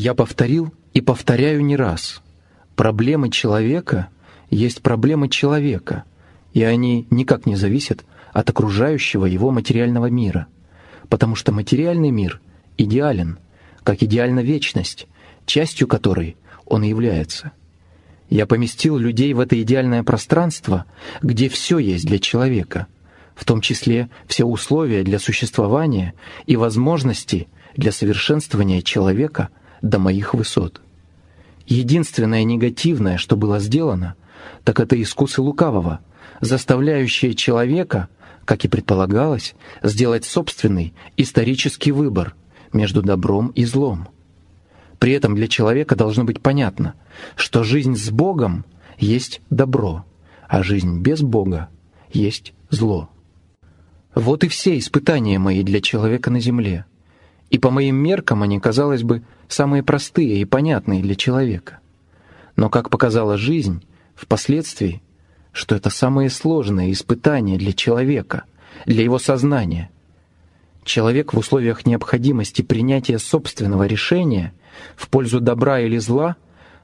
Я повторил и повторяю не раз. Проблемы человека есть проблемы человека, и они никак не зависят от окружающего его материального мира, потому что материальный мир идеален, как идеальна вечность, частью которой он и является. Я поместил людей в это идеальное пространство, где все есть для человека, в том числе все условия для существования и возможности для совершенствования человека – до моих высот. Единственное негативное, что было сделано, так это искусы лукавого, заставляющие человека, как и предполагалось, сделать собственный исторический выбор между добром и злом. При этом для человека должно быть понятно, что жизнь с Богом есть добро, а жизнь без Бога есть зло. Вот и все испытания мои для человека на земле. И по моим меркам они, казалось бы, самые простые и понятные для человека. Но, как показала жизнь, впоследствии, что это самое сложное испытание для человека, для его сознания. Человек в условиях необходимости принятия собственного решения в пользу добра или зла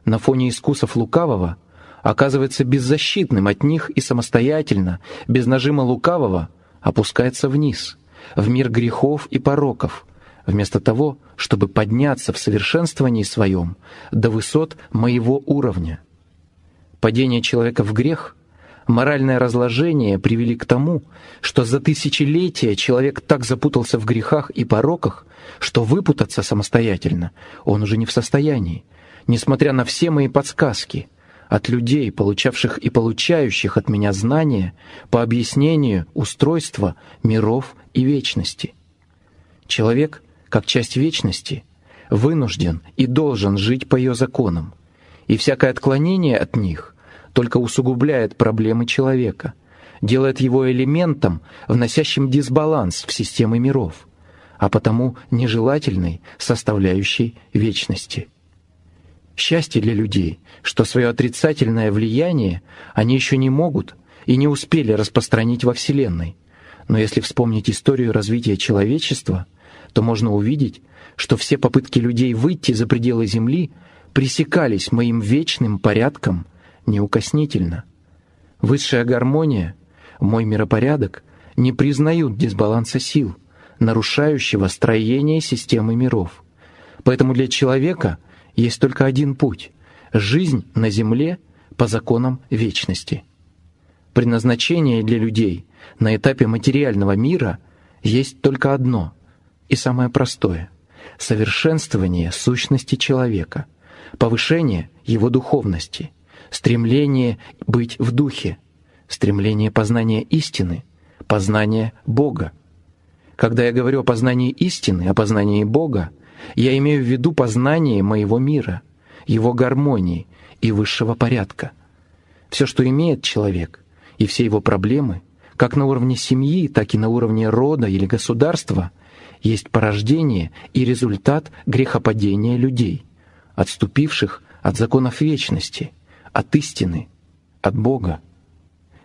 на фоне искусов лукавого оказывается беззащитным от них и самостоятельно, без нажима лукавого, опускается вниз, в мир грехов и пороков, вместо того, чтобы подняться в совершенствовании своем до высот моего уровня. Падение человека в грех, моральное разложение привели к тому, что за тысячелетия человек так запутался в грехах и пороках, что выпутаться самостоятельно он уже не в состоянии, несмотря на все мои подсказки от людей, получавших и получающих от меня знания по объяснению устройства миров и вечности. Человек как часть вечности, вынужден и должен жить по ее законам, и всякое отклонение от них только усугубляет проблемы человека, делает его элементом, вносящим дисбаланс в системы миров, а потому нежелательной составляющей вечности. Счастье для людей, что свое отрицательное влияние они еще не могут и не успели распространить во Вселенной. Но если вспомнить историю развития человечества – то можно увидеть, что все попытки людей выйти за пределы Земли пресекались моим вечным порядком неукоснительно. Высшая гармония, мой миропорядок, не признают дисбаланса сил, нарушающего строение системы миров. Поэтому для человека есть только один путь — жизнь на Земле по законам вечности. Предназначение для людей на этапе материального мира есть только одно — и самое простое — совершенствование сущности человека, повышение его духовности, стремление быть в духе, стремление познания истины, познание Бога. Когда я говорю о познании истины, о познании Бога, я имею в виду познание моего мира, его гармонии и высшего порядка. Все, что имеет человек, и все его проблемы, как на уровне семьи, так и на уровне рода или государства — есть порождение и результат грехопадения людей, отступивших от законов вечности, от истины, от Бога.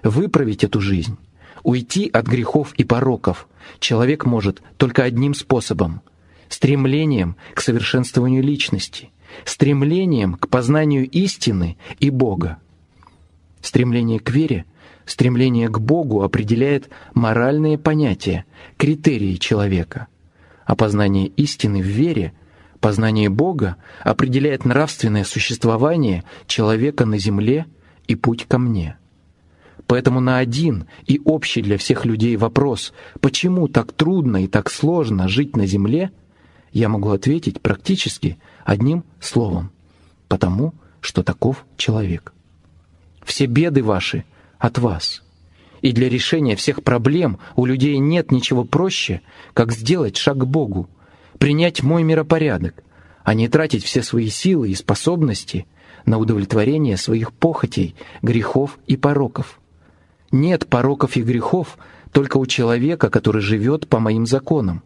Выправить эту жизнь, уйти от грехов и пороков человек может только одним способом — стремлением к совершенствованию личности, стремлением к познанию истины и Бога. Стремление к вере — Стремление к Богу определяет моральные понятия, критерии человека — опознание истины в вере, познание Бога определяет нравственное существование человека на земле и путь ко мне. Поэтому на один и общий для всех людей вопрос, почему так трудно и так сложно жить на земле, я могу ответить практически одним словом — потому, что таков человек. Все беды ваши от вас — и для решения всех проблем у людей нет ничего проще, как сделать шаг к Богу, принять мой миропорядок, а не тратить все свои силы и способности на удовлетворение своих похотей, грехов и пороков. Нет пороков и грехов только у человека, который живет по моим законам.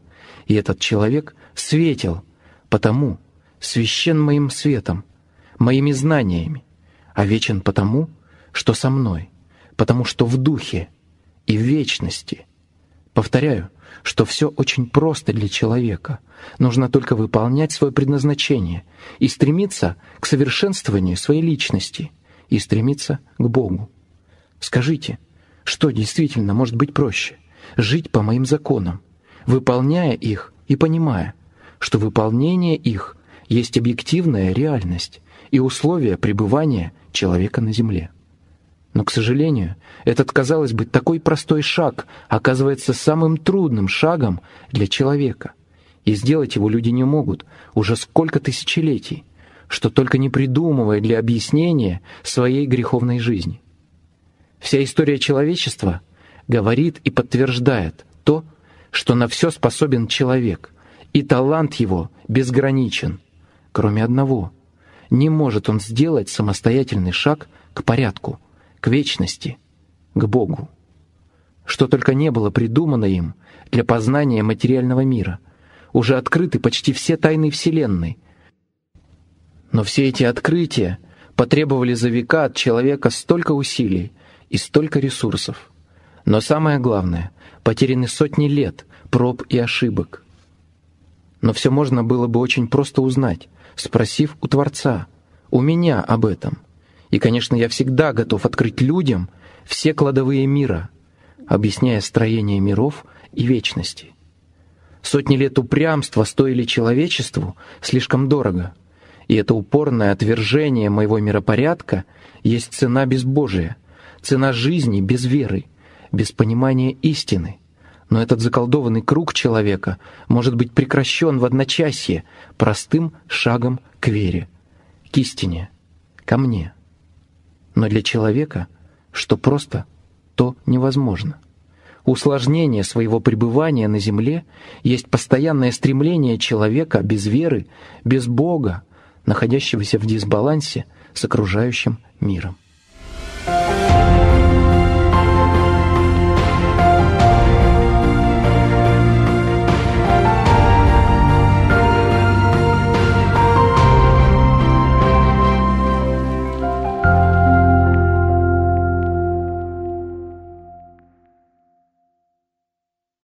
И этот человек светил, потому священ моим светом, моими знаниями, а вечен потому, что со мной» потому что в духе и в вечности. Повторяю, что все очень просто для человека. Нужно только выполнять свое предназначение и стремиться к совершенствованию своей личности и стремиться к Богу. Скажите, что действительно может быть проще? Жить по моим законам, выполняя их и понимая, что выполнение их есть объективная реальность и условия пребывания человека на земле. Но, к сожалению, этот, казалось бы, такой простой шаг оказывается самым трудным шагом для человека. И сделать его люди не могут уже сколько тысячелетий, что только не придумывая для объяснения своей греховной жизни. Вся история человечества говорит и подтверждает то, что на все способен человек, и талант его безграничен, кроме одного. Не может он сделать самостоятельный шаг к порядку – к вечности, к Богу. Что только не было придумано им для познания материального мира, уже открыты почти все тайны Вселенной. Но все эти открытия потребовали за века от человека столько усилий и столько ресурсов. Но самое главное, потеряны сотни лет проб и ошибок. Но все можно было бы очень просто узнать, спросив у Творца, у меня об этом. И, конечно, я всегда готов открыть людям все кладовые мира, объясняя строение миров и вечности. Сотни лет упрямства стоили человечеству слишком дорого, и это упорное отвержение моего миропорядка есть цена безбожия, цена жизни без веры, без понимания истины. Но этот заколдованный круг человека может быть прекращен в одночасье простым шагом к вере, к истине, ко мне. Но для человека, что просто, то невозможно. Усложнение своего пребывания на земле есть постоянное стремление человека без веры, без Бога, находящегося в дисбалансе с окружающим миром.